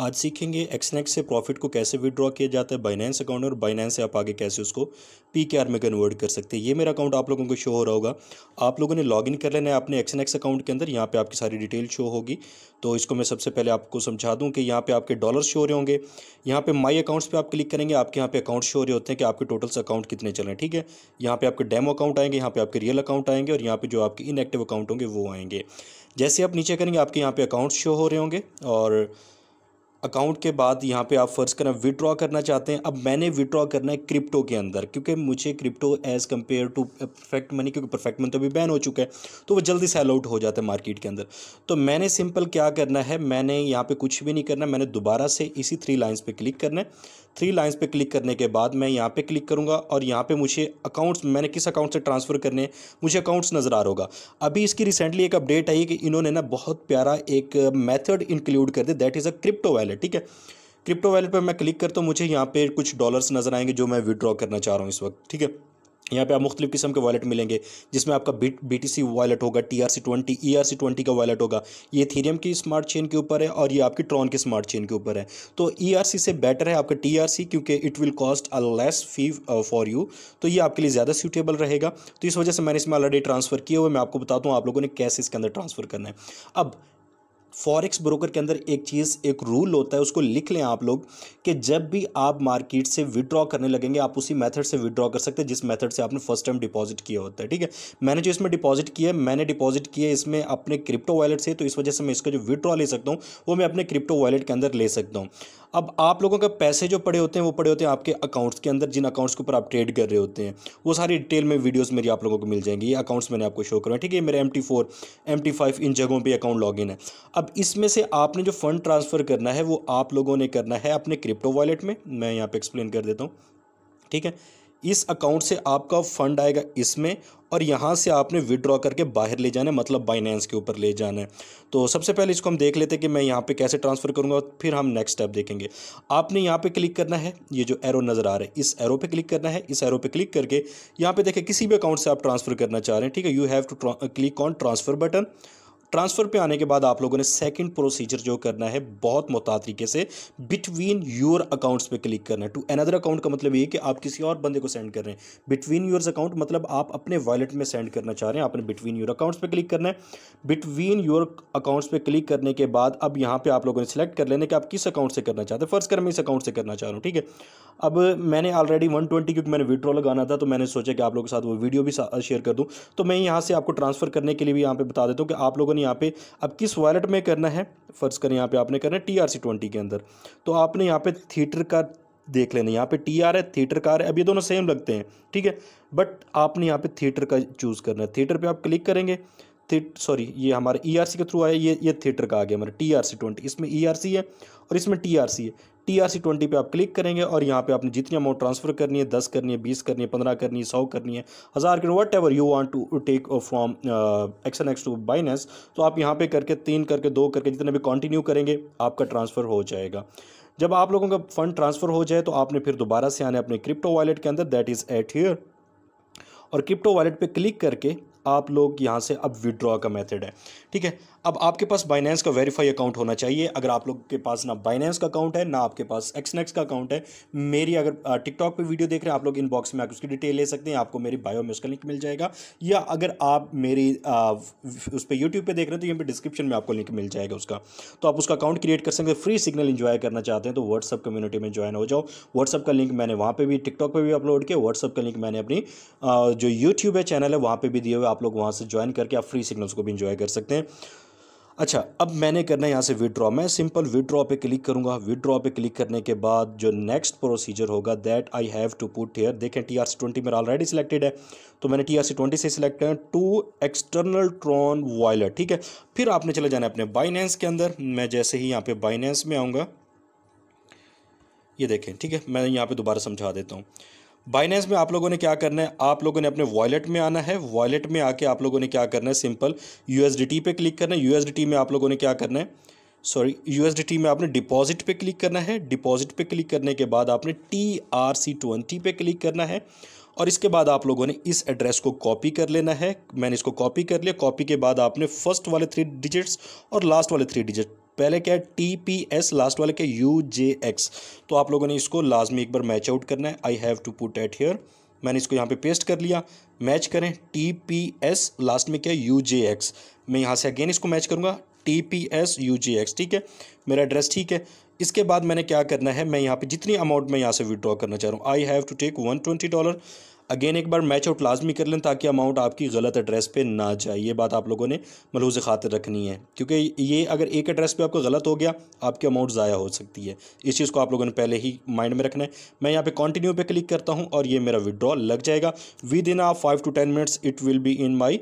आज सीखेंगे एक्सनेक्स से प्रॉफिट को कैसे विड्रॉ किया जाता है बाइनेंस अकाउंट और बाइनेंस से आप आगे कैसे उसको पी के आर में कन्वर्ट कर सकते हैं ये मेरा अकाउंट आप लोगों को शो हो रहा होगा आप लोगों ने लॉगिन कर लेना है अपने एक्सनेक्स अकाउंट के अंदर यहाँ पे आपकी सारी डिटेल शो होगी तो इसको मैं सबसे पहले आपको समझा दूँ कि यहाँ पर आपके डॉलर शो हो रहे होंगे यहाँ पर माई अकाउंट्स पर आप क्लिक करेंगे आपके यहाँ पे अकाउंट शो हो रहे होते हैं कि आपके टोटल्स अकाउंट कितने चल रहे हैं ठीक है यहाँ पर आपके डेमो अकाउंट आएंगे यहाँ पर आपके रियल अकाउंट आएंगे और यहाँ पर जो आपके इनएक्टिव अकाउंट होंगे वो आएंगे जैसे आप नीचे करेंगे आपके यहाँ पे अकाउंट शो हो रहे होंगे और अकाउंट के बाद यहाँ पे आप फ़र्ज़ करें विड्रॉ करना चाहते हैं अब मैंने विड्रॉ करना है क्रिप्टो के अंदर क्योंकि मुझे crypto as compare to perfect money क्योंकि परफेक्ट मनी तो अभी बैन हो चुका है तो वो जल्दी सेल आउट हो जाता है मार्केट के अंदर तो मैंने सिंपल क्या करना है मैंने यहाँ पर कुछ भी नहीं करना मैंने दोबारा से इसी थ्री लाइन्स पर क्लिक करना है थ्री लाइन्स पर क्लिक करने के बाद मैं यहाँ पर क्लिक करूँगा और यहाँ पर मुझे अकाउंट्स मैंने किस अकाउंट से ट्रांसफ़र करने मुझे अकाउंट्स नज़र आ रहा होगा अभी इसकी रिसेंटली एक अपडेट आई कि इन्होंने ना बहुत प्यारा एक मैथड इंक्लूड कर दिया that is a crypto wallet है ठीक है क्रिप्टो वैलेट पर मैं क्लिक करता हूँ मुझे यहाँ पर कुछ डॉलर्स नज़र आएंगे जो मैं विदड्रॉ करना चाह रहा हूँ इस वक्त ठीक है यहाँ पे आप मुख्तलिफ किस्म के वॉलेट मिलेंगे जिसमें आपका बीट बी टी सी वॉलेट होगा T R C twenty E R C twenty का वॉलेट होगा ये थीरियम की स्मार्ट चेन के ऊपर है और ये आपकी ट्रॉन की स्मार्ट चेन के ऊपर है तो ई आर सी से बेटर है आपका टी आर सी क्योंकि it will cost a less fee for you तो ये आपके लिए ज़्यादा सूटेबल रहेगा तो इस वजह से मैंने इसमें ऑलरेडी ट्रांसफ़र किए हुए मैं आपको बताता हूँ आप लोगों ने कैसे इसके अंदर ट्रांसफ़र करना है अब फॉरेक्स ब्रोकर के अंदर एक चीज़ एक रूल होता है उसको लिख लें आप लोग कि जब भी आप मार्केट से विड्रॉ करने लगेंगे आप उसी मेथड से विड्रॉ कर सकते हैं जिस मेथड से आपने फर्स्ट टाइम डिपॉजिट किया होता है ठीक है मैंने जो इसमें डिपॉजिट किया है मैंने डिपॉजिट किया इसमें अपने क्रिप्टो वॉलेट से तो इस वजह से मैं इसका जो विड्रॉ ले सकता हूँ वो मैं अपने क्रिप्टो वॉलेट के अंदर ले सकता हूँ अब आप लोगों के पैसे जो पड़े होते हैं वो पड़े होते हैं आपके अकाउंट्स के अंदर जिन अकाउंट्स के ऊपर आप ट्रेड कर रहे होते हैं वो सारी डिटेल में वीडियोस मेरी आप लोगों को मिल जाएंगी ये अकाउंट्स मैंने आपको शो करवाए ठीक है मेरा M T four M T five इन जगहों पर अकाउंट लॉग इन है अब इसमें से आपने जो फ़ंड ट्रांसफ़र करना है वो आप लोगों ने करना है अपने क्रिप्टो वॉलेट में मैं यहाँ पर एक्सप्लेन कर देता हूँ ठीक है इस अकाउंट से आपका फंड आएगा इसमें और यहाँ से आपने विड्रॉ करके बाहर ले जाना है मतलब बाइनेंस के ऊपर ले जाना है तो सबसे पहले इसको हम देख लेते हैं कि मैं यहाँ पे कैसे ट्रांसफ़र करूँगा फिर हम नेक्स्ट स्टेप देखेंगे आपने यहाँ पे क्लिक करना है ये जो एरो नज़र आ रहा है इस एरो पे क्लिक करना है इस एरो पे क्लिक करके यहाँ पे देखें किसी भी अकाउंट से आप ट्रांसफ़र करना चाह रहे हैं ठीक है you have to click on transfer button transfer पे आने के बाद आप लोगों ने सेकंड प्रोसीजर जो करना है बहुत मोहता तरीके से बिटवीन योर अकाउंट्स पे क्लिक करना है टू अनदर अकाउंट का मतलब ये कि आप किसी और बंदे को सेंड कर रहे हैं बिटवीन योर अकाउंट मतलब आप अपने वॉलेट में सेंड करना चाह रहे हैं आपने बिटवीन योर अकाउंट्स पर क्लिक करना है बिटवीन योर अकाउंट्स पर क्लिक करने के बाद अब यहाँ पर आप लोगों ने सिलेक्ट कर लेने कि आप किस अकाउंट से करना चाहते हैं फर्स्ट कर मैं इस अकाउंट से करना चाह रहा हूँ ठीक है अब मैंने ऑलरेडी वन क्योंकि मैंने विड्रॉ लगाना था तो मैंने सोचा कि आप लोगों के साथ वो वीडियो भी शेयर कर दूँ तो मैं यहाँ से आपको ट्रांसफ़र करने के लिए भी यहाँ पर बता देता हूँ कि आप लोगों ओपन यहाँ पे अब किस वॉलेट में करना है फर्ज करें यहाँ पे आपने करना है टी आर सी ट्वेंटी के अंदर तो आपने यहाँ पे थिएटर का देख लेना यहाँ पे टी आर है थिएटर का है अब ये दोनों सेम लगते हैं ठीक है बट आपने यहाँ पे थिएटर का चूज़ करना है थिएटर पर आप क्लिक करेंगे सॉरी ये हमारे ई आर सी के थ्रू आया ये ये थिएटर का आ गया हमारा टी आर सी ट्वेंटी इसमें ई आर सी है और इसमें टी आर सी है टी आर सी ट्वेंटी पर आप क्लिक करेंगे और यहाँ पे आपने जितनी अमाउंट ट्रांसफर करनी है दस करनी है बीस करनी है पंद्रह करनी है सौ करनी है हज़ार करनी whatever you want to take from action X to Binance तो आप यहाँ पे करके तीन करके दो करके जितने भी कंटिन्यू करेंगे आपका ट्रांसफ़र हो जाएगा जब आप लोगों का फंड ट्रांसफ़र हो जाए तो आपने फिर दोबारा से आने अपने क्रिप्टो वॉलेट के अंदर दैट इज़ एट हियर और क्रिप्टो वॉलेट पर क्लिक करके आप लोग यहाँ से अब विड्रॉ का मेथड है ठीक है अब आपके पास बाइनेंस का वेरीफाई अकाउंट होना चाहिए अगर आप लोग के पास ना बाइनेंस का अकाउंट है ना आपके पास एक्सनेक्स का अकाउंट है मेरी अगर टिकटॉक पे वीडियो देख रहे हैं आप लोग इनबॉक्स में आकर उसकी डिटेल ले सकते हैं आपको मेरी बायो में उसका लिंक मिल जाएगा या अगर आप मेरी आ, उस पर यूट्यूब पर देख रहे हैं तो यहाँ पर डिस्क्रिप्शन में आपको लिंक मिल जाएगा उसका तो आप उसका अकाउंट क्रिएट कर सकते हैं फ्री सिग्नल इन्जॉय करना चाहते हैं तो व्हाट्सअप कम्युनिटी में ज्वाइन हो जाओ व्हाट्सअप का लिंक मैंने वहाँ पर भी टिकटॉक पर भी अपलोड किया व्हाट्सअप का लिंक मैंने अपनी जो यूट्यूब है चैनल है वहाँ पर भी दिए हुए आप लोग वहाँ से ज्वाइन करके आप फ्री सिग्नल्स को भी इन्जॉय कर सकते हैं अच्छा अब मैंने करना है यहाँ से विड्रॉ मैं सिंपल विड्रॉ पे क्लिक करूँगा विड्रॉ पे क्लिक करने के बाद जो नेक्स्ट प्रोसीजर होगा that I have to put here देखें टी आर सी ट्वेंटी मेरा ऑलरेडी सिलेक्टेड है तो मैंने टी आर सी ट्वेंटी से सिलेक्ट है टू एक्सटर्नल ट्रॉन वॉयलेट ठीक है फिर आपने चले जाना है अपने बाइनेंस के अंदर मैं जैसे ही यहाँ पे बाइनेंस में आऊँगा ये देखें ठीक है मैं यहाँ पर दोबारा समझा देता हूँ बाइनेंस में आप लोगों ने क्या करना है आप लोगों ने अपने वॉलेट में आना है वॉलेट में आके आप लोगों ने क्या करना है सिंपल यूएसडीटी पे क्लिक करना है यूएसडीटी में आप लोगों ने क्या करना है सॉरी यूएसडीटी में आपने डिपॉजिट पे क्लिक करना है डिपॉजिट पे क्लिक करने के बाद आपने टी आर सी ट्वेंटी पे क्लिक करना है और इसके बाद आप लोगों ने इस एड्रेस को कॉपी कर लेना है मैंने इसको कॉपी कर लिया कॉपी के बाद आपने फर्स्ट वाले थ्री डिजिट्स और लास्ट वाले थ्री डिजिट पहले क्या है टी पी एस लास्ट वाले क्या यू जे एक्स तो आप लोगों ने इसको लाजमी एक बार मैच आउट करना है I have to put at here मैंने इसको यहाँ पे पेस्ट कर लिया मैच करें टी पी एस लास्ट में क्या है यू जे एक्स मैं यहाँ से अगेन इसको मैच करूँगा T P S U J X ठीक है मेरा एड्रेस ठीक है इसके बाद मैंने क्या करना है मैं यहाँ पे जितनी अमाउंट मैं यहाँ से विड्रॉ करना चाह रहा हूँ I have to take one twenty dollar again एक बार मैच आउट लाजमी कर लें ताकि अमाउंट आपकी गलत एड्रेस पे ना जाए ये बात आप लोगों ने मलहूज खातिर रखनी है क्योंकि ये अगर एक एड्रेस पे आपका गलत हो गया आपकी अमाउंट ज़ाया हो सकती है इस चीज़ को आप लोगों ने पहले ही माइंड में रखना है मैं यहाँ पर कॉन्टिन्यू पर क्लिक करता हूँ और ये मेरा विदड्रॉ लग जाएगा within a five to ten minutes it will be in my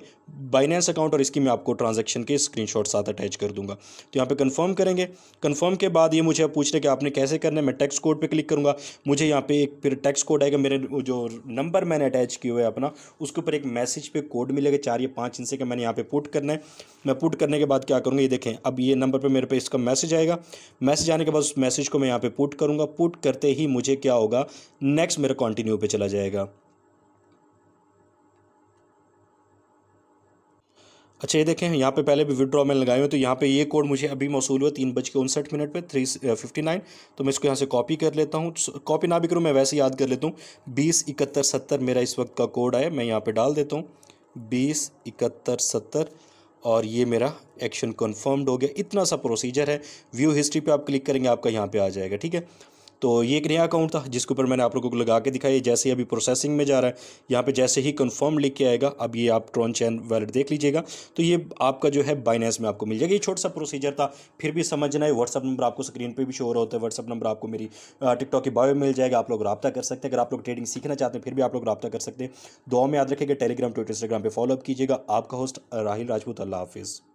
Binance account और इसकी मैं आपको ट्रांजेक्शन के स्क्रीनशॉट साथ अटैच कर दूंगा तो यहाँ पे कंफर्म करेंगे कंफर्म के बाद ये मुझे अब पूछ रहे कि आपने कैसे करना है मैं टैक्स कोड पे क्लिक करूँगा मुझे यहाँ पे एक फिर टैक्स कोड आएगा मेरे जो नंबर मैंने अटैच किया हुआ है अपना उसके ऊपर एक मैसेज पर कोड मिलेगा चार या पाँच हिस्से का मैंने यहाँ पे पुट करना है मैं पुट करने के बाद क्या करूँगा ये देखें अब ये नंबर पर मेरे पे इसका मैसेज आएगा मैसेज आने के बाद उस मैसेज को मैं यहाँ पर पुट करूँगा पुट करते ही मुझे क्या होगा नेक्स्ट मेरा कॉन्टिन्यू पर चला जाएगा अच्छा ये देखें यहाँ पे पहले भी विड्रॉ मैंने लगाए हुए तो यहाँ पे ये कोड मुझे अभी मौसू हुआ तीन बज के उनसठ मिनट पर थ्री फिफ्टी नाइन तो मैं इसको यहाँ से कॉपी कर लेता हूँ कॉपी ना भी करूँ मैं वैसे याद कर लेता हूँ बीस इकहत्तर सत्तर मेरा इस वक्त का कोड आया मैं यहाँ पर डाल देता हूँ बीस इकहत्तर सत्तर और ये मेरा एक्शन कन्फर्म्ड हो गया इतना सा प्रोसीजर है व्यू हिस्ट्री पर आप क्लिक करेंगे आपका यहाँ पर आ जाएगा ठीक है तो ये एक नया अकाउंट था जिसके ऊपर मैंने आप लोगों को लगा के दिखाई जैसे अभी प्रोसेसिंग में जा रहा है यहाँ पर जैसे ही कन्फर्म लिख के आएगा अब ये आप ट्रॉन चैन वैलेट देख लीजिएगा तो ये आपका जो है बाइनेंस में आपको मिल जाएगा ये छोटा सा प्रोसीजर था फिर भी समझना है व्हाट्सअप नंबर आपको स्क्रीन पर भी शो रहा होता है व्हाट्सअप नंबर आपको मेरी टिकटॉक की बायो मिल जाएगा आप लोग रब्ता कर सकते हैं अगर आप लोग ट्रेडिंग सीखना चाहते हैं फिर भी आप लोग रब्ता कर सकते हैं दो में याद रखेगा टेलीग्राम ट्विटर इंस्टाग्राम पर फॉलोअप कीजिएगा आपका होस्ट राहिल राजपूत अल्लाह हाफिज़